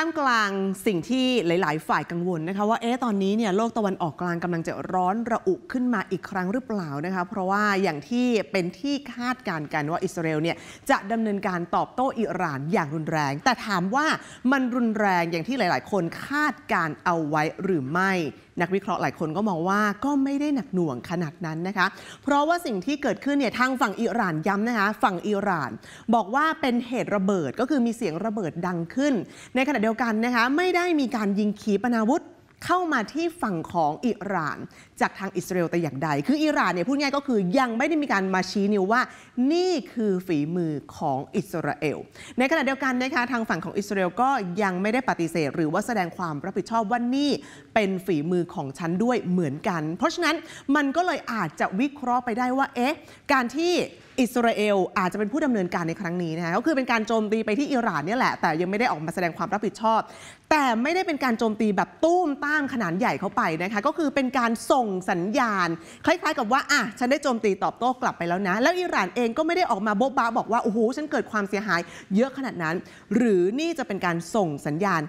ท่ามกลางสิ่งที่หลาย ๆ ฝ่ายกังวลนะคะว่าเอ๊ะตอนนี้เนี่ยโลกตะวันออกกลางกำลังจะร้อนระอุขึ้นมาอีกครั้งหรือเปล่านะคะเพราะว่าอย่างที่เป็นที่คาดการณ์กันว่าอิสราเอลเนี่ยจะดำเนินการตอบโต้อิหร่านอย่างรุนแรง แต่ถามว่ามันรุนแรงอย่างที่หลายๆ คนคาดการเอาไว้หรือไม่นักวิเคราะห์หลายคนก็มองว่า ก็ไม่ได้หนักหน่วงขนาดนั้นนะคะ เพราะว่าสิ่งที่เกิดขึ้นเนี่ยทางฝั่งอิหร่านย้ำนะคะฝั่งอิหร่านบอกว่าเป็นเหตุระเบิดก็คือมีเสียงระเบิดดังขึ้น ในขณะเดียวกันนะคะไม่ได้มีการยิงขีปนาวุธเข้ามาที่ฝั่งของอิหร่าน จากทางอิสราเอลแต่อย่างใด คืออิหร่านเนี่ยพูดง่ายก็คือยังไม่ได้มีการมาชี้นิ้วว่านี่คือฝีมือของอิสราเอล ในขณะเดียวกันนะคะทางฝั่งของอิสราเอลก็ยังไม่ได้ปฏิเสธ หรือว่าแสดงความรับผิดชอบว่านี่ เป็นฝีมือของฉันด้วยเหมือนกัน เพราะฉะนั้นมันก็เลยอาจจะวิเคราะห์ไปได้ว่า เอ๊ะ การที่อิสราเอลอาจจะเป็นผู้ดำเนินการในครั้งนี้นะคะก็คือเป็นการโจมตีไปที่อิหร่านนี่แหละแต่ยังไม่ได้ออกมาแสดงความรับผิดชอบ แต่ไม่ได้เป็นการโจมตีแบบตุ้มต้ามขนาดใหญ่เข้าไปนะคะก็คือเป็นการส่งสัญญาณ คล้ายๆกับว่าอ่ะฉันได้โจมตีตอบโต้กลับไปแล้วนะแล้วอิหร่านเองก็ไม่ได้ออกมาโบ๊ะบ้าบอกว่า โอ้โหฉันเกิดความเสียหาย เยอะขนาดนั้น หรือนี่จะเป็นการส่งสัญญาณ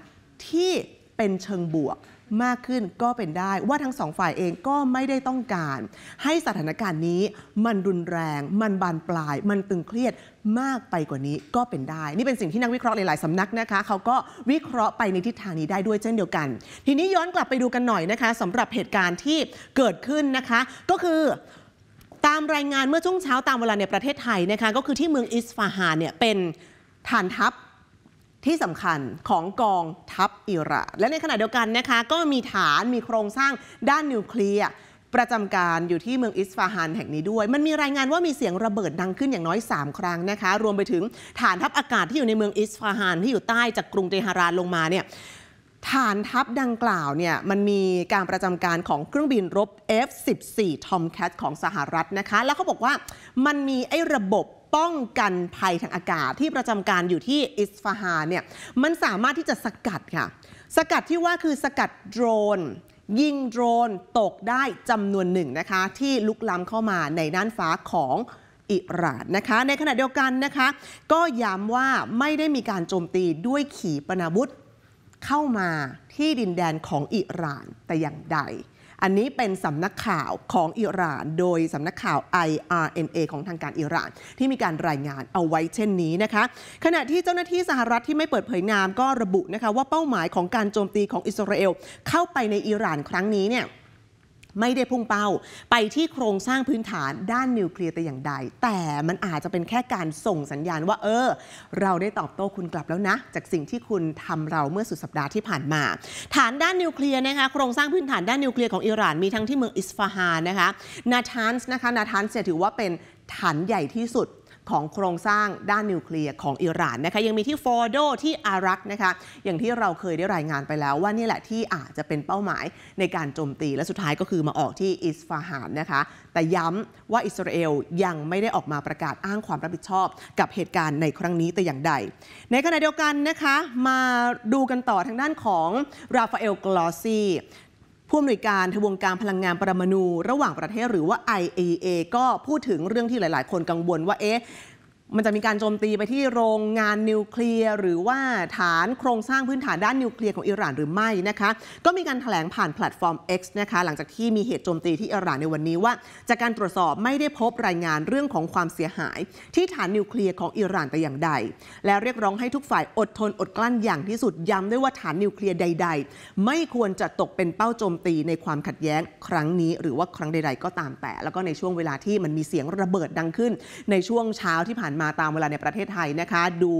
ที่เป็นเชิงบวกมากขึ้นก็เป็นได้ว่าทั้งสองฝ่ายเองก็ไม่ได้ต้องการ ให้สถานการณ์นี้มันรุนแรง มันบานปลาย มันตึงเครียดมากไปกว่านี้ก็เป็นได้ นี่เป็นสิ่งที่นักวิเคราะห์หลายๆสำนักนะคะเขาก็วิเคราะห์ไปในทิศทางนี้ได้ด้วยเช่นเดียวกัน ทีนี้ย้อนกลับไปดูกันหน่อยนะคะสำหรับเหตุการณ์ที่เกิดขึ้นนะคะ ก็คือตามรายงานเมื่อช่วงเช้าตามเวลาในประเทศไทยนะคะก็คือที่เมืองอิสฟาฮานเนี่ยเป็นฐานทัพที่สำคัญของกองทัพอิหร่านและในขณะเดียวกันนะคะก็มีฐานมีโครงสร้างด้านนิวเคลียร์ประจำการอยู่ที่เมืองอิสฟาฮานแห่งนี้ด้วย มันมีรายงานว่ามีเสียงระเบิดดังขึ้นอย่างน้อย3ครั้งนะคะ รวมไปถึงฐานทัพอากาศที่อยู่ในเมืองอิสฟาฮาน ที่อยู่ใต้จากกรุงเตหะรานลงมาเนี่ย ฐานทัพดังกล่าวเนี่ยมันมีการประจำการของเครื่องบินรบ F-14 Tomcat ของสหรัฐนะคะ แล้วเขาบอกว่ามันมีไอ้ระบบป้องกันภัยทางอากาศที่ประจำการอยู่ที่อิสฟาฮานเนี่ยมันสามารถที่จะสกัดค่ะสกัดที่ว่าคือสกัดโดรนยิงโดรนตกได้จำนวนหนึ่งนะคะที่ลุกล้ำเข้ามาในน่านฟ้าของอิหร่านนะคะ ในขณะเดียวกันนะคะ ก็ย้ำว่าไม่ได้มีการโจมตีด้วยขีปนาวุธเข้ามาที่ดินแดนของอิหร่านแต่อย่างใดอันนี้เป็นสำนักข่าวของอิหร่านโดยสำนักข่าว IRNA ของทางการอิหร่านที่มีการรายงานเอาไว้เช่นนี้นะคะ ขณะที่เจ้าหน้าที่สหรัฐที่ไม่เปิดเผยนามก็ระบุนะคะว่าเป้าหมายของการโจมตีของอิสราเอล เข้าไปในอิหร่านครั้งนี้เนี่ยไม่ได้พุ่งเป้าไปที่โครงสร้างพื้นฐานด้านนิวเคลียร์แต่อย่างใด แต่มันอาจจะเป็นแค่การส่งสัญญาณว่าเออเราได้ตอบโต้คุณกลับแล้วนะ จากสิ่งที่คุณทำเราเมื่อสุดสัปดาห์ที่ผ่านมา ฐานด้านนิวเคลียร์นะคะโครงสร้างพื้นฐาน ด้านนิวเคลียร์ของอิหร่านมีทั้งที่เมืองอิสฟาฮานนะคะ นาทานส์นะคะนาทานส์ถือว่าเป็นฐานใหญ่ที่สุดของโครงสร้างด้านนิวเคลียร์ของอิหร่านนะคะยังมีที่ฟอร์โดที่อารักนะคะอย่างที่เราเคยได้รายงานไปแล้ว ว่านี่แหละที่อาจจะเป็นเป้าหมายในการโจมตีและสุดท้ายก็คือมาออกที่อิสฟาหานนะคะแต่ย้ำว่าอิสราเอลยังไม่ได้ออกมาประกาศอ้างความรับผิดชอบกับเหตุการณ์ในครั้งนี้แต่อย่างใด ในขณะเดียวกันนะคะ มาดูกันต่อทางด้านของราฟาเอลกลอซีผู้อำนวยการทบวงการพลังงานปรมาณู ระหว่างประเทศหรือว่า IAEA ก็พูดถึงเรื่องที่หลายๆ คนกังวลว่าเอ๊ะมันจะมีการโจมตีไปที่โรงงานนิวเคลียร์หรือว่าฐานโครงสร้างพื้นฐานด้านนิวเคลียร์ของอิหร่านหรือไม่นะคะก็มีการถแถลงผ่านแพลตฟอร์ม X นะคะหลังจากที่มีเหตุโจมตีที่อิหร่านในวันนี้ว่า จากการตรวจสอบไม่ได้พบรายงานเรื่องของความเสียหายที่ฐานนิวเคลียร์ของอิหร่านแต่อย่างใด และเรียกร้องให้ทุกฝ่ายอดทนอดกลั้นอย่างที่สุดย้ำด้วยว่าฐานนิวเคลียร์ใด ๆ ไม่ควรจะตกเป็นเป้าโจมตีในความขัดแย้งครั้งนี้ หรือว่าครั้งใด ๆ ก็ตามแต่ แล้วก็ในช่วงเวลาที่มันมีเสียงระเบิดดังขึ้น ในช่วงเช้าที่ผ่านมาตามเวลาในประเทศไทยนะคะ ดู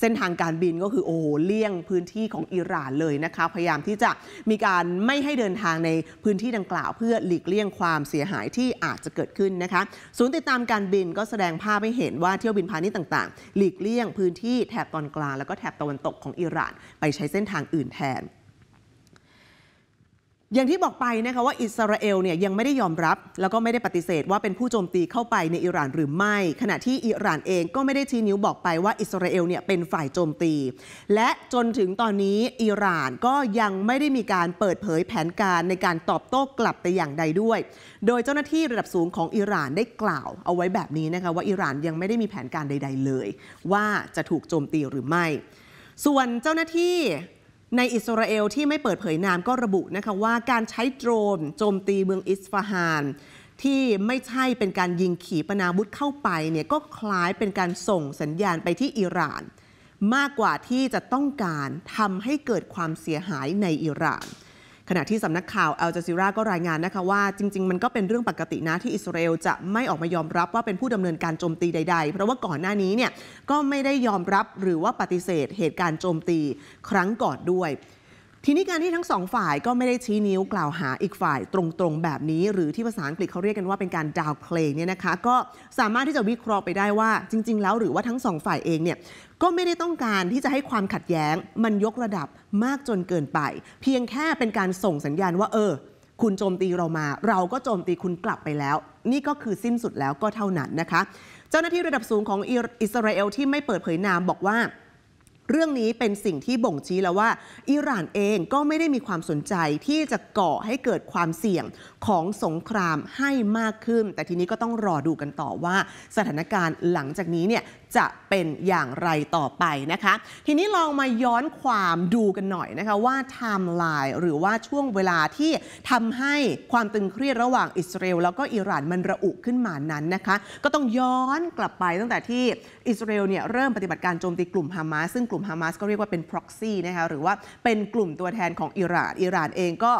เส้นทางการบินก็คือโอ้เลี่ยงพื้นที่ของอิหร่านเลยนะคะพยายามที่จะมีการไม่ให้เดินทางในพื้นที่ดังกล่าว เพื่อหลีกเลี่ยงความเสียหายที่อาจจะเกิดขึ้นนะคะศูนย์ติดตามการบินก็แสดงภาพให้เห็นว่าเที่ยวบินพาณิชย์ต่างๆ หลีกเลี่ยงพื้นที่แถบตอนกลางแล้วก็แถบตะวันตกของอิหร่านไปใช้เส้นทางอื่นแทนอย่างที่บอกไปนะคะว่าอิสราเอลเนี่ยยังไม่ได้ยอมรับแล้วก็ไม่ได้ปฏิเสธว่าเป็นผู้โจมตีเข้าไปในอิหร่านหรือไม่ ขณะที่อิหร่านเองก็ไม่ได้ชี้นิ้วบอกไปว่าอิสราเอลเนี่ยเป็นฝ่ายโจมตี และจนถึงตอนนี้อิหร่านก็ยังไม่ได้มีการเปิดเผยแผนการในการตอบโต้กลับแต่อย่างใดด้วย โดยเจ้าหน้าที่ระดับสูงของอิหร่านได้กล่าวเอาไว้แบบนี้นะคะว่าอิหร่านยังไม่ได้มีแผนการใด ๆ เลย ว่าจะถูกโจมตีหรือไม่ ส่วนเจ้าหน้าที่ในอิสราเอลที่ไม่เปิดเผยนามก็ระบุนะคะว่าการใช้โดรน โจมตีเมืองอิสฟาฮาน ที่ไม่ใช่เป็นการยิงขีปนาวุธเข้าไปเนี่ยก็คล้ายเป็นการส่งสัญญาณไปที่อิหร่านมากกว่าที่จะต้องการทำให้เกิดความเสียหายในอิหร่านขณะที่สำนักข่าวเอลจาซิราก็รายงานนะคะว่าจริง ๆ มันก็เป็นเรื่องปกตินะที่อิสราเอลจะไม่ออกมายอมรับว่าเป็นผู้ดำเนินการโจมตีใด ๆ เพราะว่าก่อนหน้านี้เนี่ยก็ไม่ได้ยอมรับหรือว่าปฏิเสธเหตุการณ์โจมตีครั้งก่อนด้วยทีนี้การที่ทั้งสองฝ่ายก็ไม่ได้ชี้นิ้วกล่าวหาอีกฝ่ายตรงๆ แบบนี้ หรือที่ภาษาอังกฤษเขาเรียกกันว่าเป็นการดาวเพลงเนี่ยนะคะก็สามารถที่จะวิเคราะห์ไปได้ว่าจริง ๆแล้วหรือว่าทั้งสองฝ่ายเองเนี่ยก็ไม่ได้ต้องการที่จะให้ความขัดแย้งมันยกระดับมากจนเกินไป เพียงแค่เป็นการส่งสัญญาณว่าเออ คุณโจมตีเรามา เราก็โจมตีคุณกลับไปแล้ว นี่ก็คือสิ้นสุดแล้วก็เท่านั้นนะคะ เจ้าหน้าที่ระดับสูงของอิสราเอลที่ไม่เปิดเผยนามบอกว่าเรื่องนี้เป็นสิ่งที่บ่งชี้แล้วว่าอิหร่านเองก็ไม่ได้มีความสนใจที่จะก่อให้เกิดความเสี่ยงของสงครามให้มากขึ้น แต่ทีนี้ก็ต้องรอดูกันต่อว่าสถานการณ์หลังจากนี้เนี่ยจะเป็นอย่างไรต่อไปนะคะทีนี้ลองมาย้อนความดูกันหน่อยนะคะว่าไทม์ไลน์หรือว่าช่วงเวลาที่ทำให้ความตึงเครียด ระหว่างอิสราเอลแล้วก็อิหร่านมันระอุขึ้นมานั้นนะคะก็ต้องย้อนกลับไป ตั้งแต่ที่อิสราเอลเนี่ยเริ่มปฏิบัติการโจมตีกลุ่มฮามาสซึ่งลุ่มฮามาสก็เรียกว่าเป็น proxy นะคะหรือว่าเป็นกลุ่มตัวแทนของอิหร่าน อิหร่านเองก็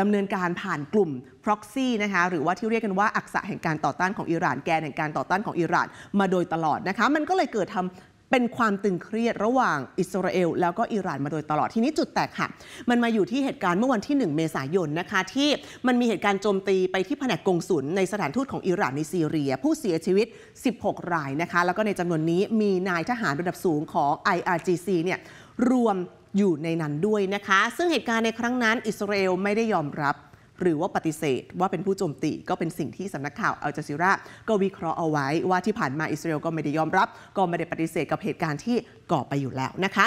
ดำเนินการผ่านกลุ่ม proxy นะคะหรือว่าที่เรียกกันว่าอักษะแห่งการต่อต้านของอิหร่านแกนแห่งการต่อต้านของอิหร่าน มาโดยตลอดนะคะมันก็เลยเกิดทำเป็นความตึงเครียดระหว่างอิสราเอลแล้วก็อิหร่านมาโดยตลอดทีนี้จุดแตกค่ะ มันมาอยู่ที่เหตุการณ์เมื่อวันที่ 1 เมษายนนะคะ ที่มันมีเหตุการณ์โจมตีไปที่แผนกกงสุลในสถานทูตของอิหร่านในซีเรีย ผู้เสียชีวิต 16 รายนะคะแล้วก็ในจำนวนนี้มีนายทหารระดับสูงของ IRGC เนี่ยรวมอยู่ในนั้นด้วยนะคะซึ่งเหตุการณ์ในครั้งนั้นอิสราเอลไม่ได้ยอมรับหรือว่าปฏิเสธว่าเป็นผู้โจมตีก็เป็นสิ่งที่สำนักข่าวอัลจาซิราก็วิเคราะห์เอาไว้ว่าที่ผ่านมาอิสราเอลก็ไม่ได้ยอมรับ ก็ไม่ได้ปฏิเสธกับเหตุการณ์ที่ก่อไปอยู่แล้วนะคะ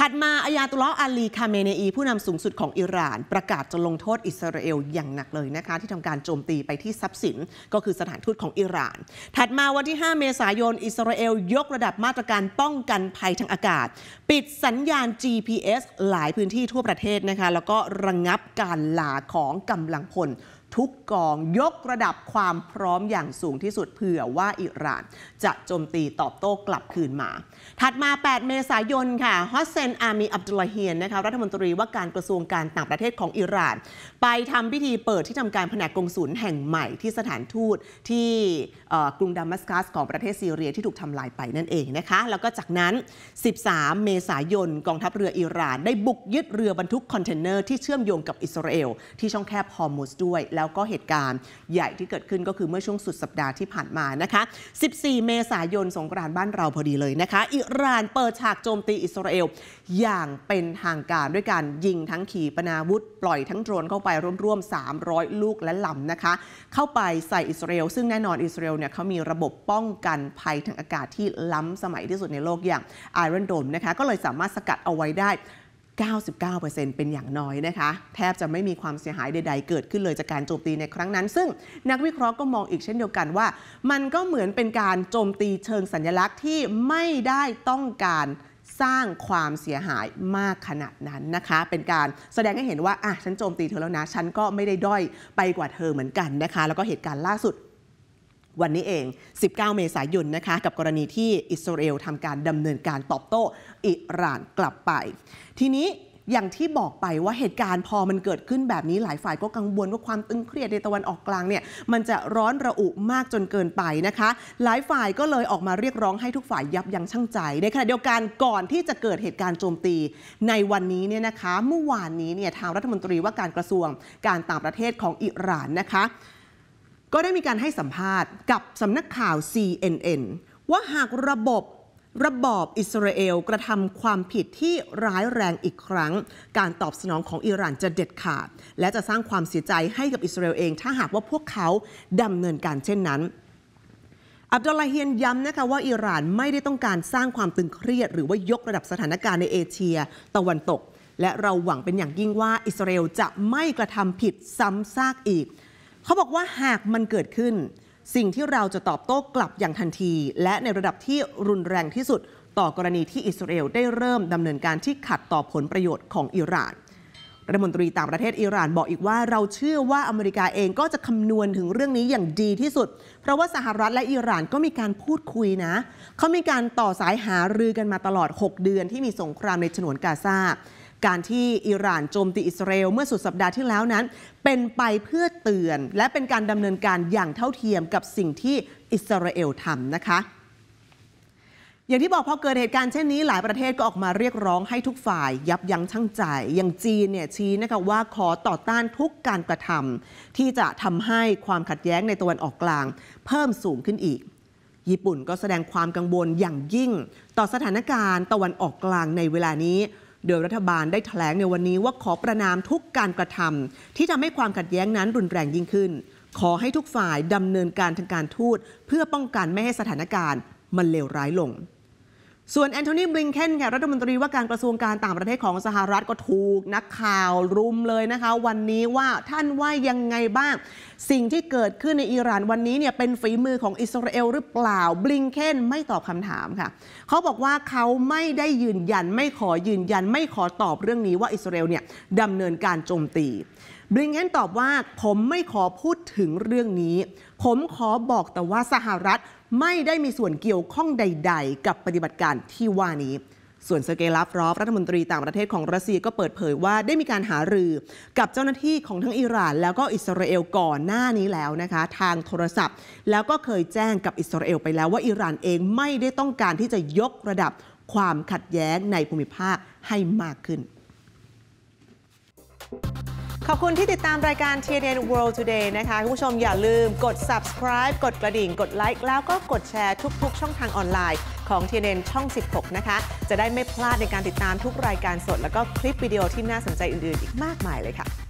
ถัดมาอายาตุลออาลีคาเมเนอี ผู้นำสูงสุดของอิหร่าน ประกาศจะลงโทษอิสราเอลอย่างหนักเลยนะคะที่ทำการโจมตีไปที่ทรัพย์สินก็คือสถานทูตของอิหร่าน ถัดมา วันที่ 5 เมษายน อิสราเอลยกระดับมาตรการป้องกันภัยทางอากาศ ปิดสัญญาณ GPS หลายพื้นที่ทั่วประเทศนะคะแล้วก็ระงงับการลาของกำลังพลทุกกองยกระดับความพร้อมอย่างสูงที่สุดเผื่อว่าอิหร่านจะโจมตีตอบโต้กลับคืนมา ถัดมา 8 เมษายนค่ะฮอสเซน อามีอับดุลเฮียนนะคะรัฐมนตรีว่าการกระทรวงการต่างประเทศของอิหร่าน ไปทำพิธีเปิดที่ทำการแผนกกงศูนย์แห่งใหม่ที่สถานทูตที่กรุงดามัสกัสของประเทศซีเรียที่ถูกทำลายไปนั่นเองนะคะ แล้วก็จากนั้น 13 เมษายนกองทัพเรืออิหร่าน ได้บุกยึดเรือบรรทุกคอนเทนเนอร์ที่เชื่อมโยงกับอิสราเอลที่ช่องแคบฮอร์มุสด้วยแล้วก็เหตุการณ์ใหญ่ที่เกิดขึ้นก็คือเมื่อช่วงสุดสัปดาห์ที่ผ่านมานะคะ 14 เมษายน สงกรานต์บ้านเราพอดีเลยนะคะ อิหร่านเปิดฉากโจมตีอิสราเอลอย่างเป็นทางการด้วยการยิงทั้งขีปนาวุธ ปล่อยทั้งโดรนเข้าไปร่วมๆ300 ลูกและลำนะคะ เข้าไปใส่อิสราเอลซึ่งแน่นอนอิสราเอลเนี่ยเขามีระบบป้องกันภัยทางอากาศที่ล้ำสมัยที่สุดในโลกอย่างไอรอนโดมนะคะก็เลยสามารถสกัดเอาไว้ได้99%เป็นอย่างน้อยนะคะแทบจะไม่มีความเสียหายใดๆเกิดขึ้นเลยจากการโจมตีในครั้งนั้น ซึ่ง นักวิเคราะห์ก็มองอีกเช่นเดียวกันว่า มันก็เหมือนเป็นการโจมตีเชิงสัญญลักษณ์ที่ไม่ได้ต้องการสร้างความเสียหายมากขนาดนั้นนะคะ เป็นการแสดงให้เห็นว่าอ่ะฉันโจมตีเธอแล้วนะฉันก็ไม่ได้ด้อยไปกว่าเธอเหมือนกันนะคะแล้วก็เหตุการณ์ล่าสุดวันนี้เอง 19 เมษายนนะคะ กับกรณีที่อิสราเอลทำการดำเนินการตอบโต้อิหร่านกลับไปทีนี้อย่างที่บอกไปว่าเหตุการณ์พอมันเกิดขึ้นแบบนี้ หลายฝ่ายก็กังวลว่าความตึงเครียดในตะวันออกกลางเนี่ยมันจะร้อนระอุมากจนเกินไปนะคะหลายฝ่ายก็เลยออกมาเรียกร้อง ให้ทุกฝ่ายยับยั้งชั่งใจในขณะเดียวกันก่อนที่จะเกิดเหตุการณ์โจมตีในวันนี้เนี่ยนะคะเมื่อวานนี้เนี่ยทางรัฐมนตรีว่าการกระทรวงการต่างประเทศของอิหร่านนะคะก็ได้มีการให้สัมภาษณ์กับสำนักข่าว CNN ว่าหากระบบระบอบอิสราเอลกระทำความผิดที่ร้ายแรงอีกครั้ง การตอบสนองของอิหร่านจะเด็ดขาดและจะสร้างความเสียใจให้กับอิสราเอลเองถ้าหากว่าพวกเขาดำเนินการเช่นนั้น อับดุลลาเฮียนย้ำนะคะว่า อิหร่านไม่ได้ต้องการสร้างความตึงเครียด หรือว่ายกระดับสถานการณ์ในเอเชียตะวันตก และเราหวังเป็นอย่างยิ่งว่าอิสราเอลจะไม่กระทำผิดซ้ำซากอีก เขาบอกว่าหากมันเกิดขึ้นสิ่งที่เราจะตอบโต้กลับอย่างทันที และในระดับที่รุนแรงที่สุด ต่อกรณีที่อิสราเอลได้เริ่มดำเนินการที่ขัดต่อผลประโยชน์ของอิหร่าน รัฐมนตรีต่างประเทศอิหร่านบอกอีกว่า เราเชื่อว่าอเมริกาเองก็จะคำนวณถึงเรื่องนี้อย่างดีที่สุด เพราะว่าสหรัฐและอิหร่านก็มีการพูดคุยนะเขามีการต่อสายหารือกันมาตลอด 6 เดือนที่มีสงครามในฉนวนกาซาการที่อิหร่านโจมตีอิสราเอลเมื่อสุดสัปดาห์ที่แล้วนั้น เป็นไปเพื่อเตือน และเป็นการดำเนินการอย่างเท่าเทียมกับสิ่งที่อิสราเอลทำนะคะ อย่างที่บอกพอเกิดเหตุการณ์เช่นนี้ หลายประเทศก็ออกมาเรียกร้องให้ทุกฝ่ายยับยั้งชั่งใจ อย่างจีนเนี่ยชี้นะคะว่าขอต่อต้านทุกการกระทำที่จะทำให้ความขัดแย้งในตะวันออกกลางเพิ่มสูงขึ้นอีกญี่ปุ่นก็แสดงความกังวลอย่างยิ่ง ต่อสถานการณ์ตะวันออกกลางในเวลานี้โดยรัฐบาลได้ถแถลงในวันนี้ว่าขอประนามทุกการกระทำ ที่ทำให้ความขัดแย้งนั้นรุนแรงยิ่งขึ้น ขอให้ทุกฝ่ายดำเนินการทางการทูต เพื่อป้องกันไม่ให้สถานการณ์ มันเลวร้ายลงส่วนแอนโทนีบลิงเคนค่ะรัฐมนตรีว่าการกระทรวงการต่างประเทศของสหรัฐก็ถูกนักข่าวรุมเลยนะคะวันนี้ว่าท่านว่ายังไงบ้าง สิ่งที่เกิดขึ้นในอิหร่านวันนี้เนี่ยเป็นฝีมือของอิสราเอลหรือเปล่าบลิงเคนไม่ตอบคำถามค่ะเขาบอกว่าเขาไม่ได้ยืนยัน ไม่ขอยืนยันไม่ขอตอบเรื่องนี้ว่าอิสราเอลเนี่ยดำเนินการโจมตีบลิงเคนตอบว่าผมไม่ขอพูดถึงเรื่องนี้ ผมขอบอกแต่ว่าสหรัฐไม่ได้มีส่วนเกี่ยวข้องใดๆ กับปฏิบัติการที่ว่านี้ ส่วนเซอร์เกย์ลาฟรอฟรัฐมนตรีต่างประเทศของรัสเซียก็เปิดเผยว่าได้มีการหารือกับเจ้าหน้าที่ของทั้งอิหร่าน แล้วก็อิสราเอลก่อนหน้านี้แล้วนะคะทางโทรศัพท์ แล้วก็เคยแจ้งกับอิสราเอลไปแล้วว่าอิหร่านเองไม่ได้ต้องการที่จะยกระดับ ความขัดแย้งในภูมิภาคให้มากขึ้นขอบคุณที่ติดตามรายการ TNN World Today นะคะ คุณผู้ชมอย่าลืมกด subscribe กดกระดิ่ง กดไลค์แล้วก็กดแชร์ทุกๆ ช่องทางออนไลน์ของ TNN ช่อง 16 นะคะ จะได้ไม่พลาดในการติดตามทุกรายการสด แล้วก็คลิปวิดีโอที่น่าสนใจอื่นๆ อีกมากมายเลยค่ะ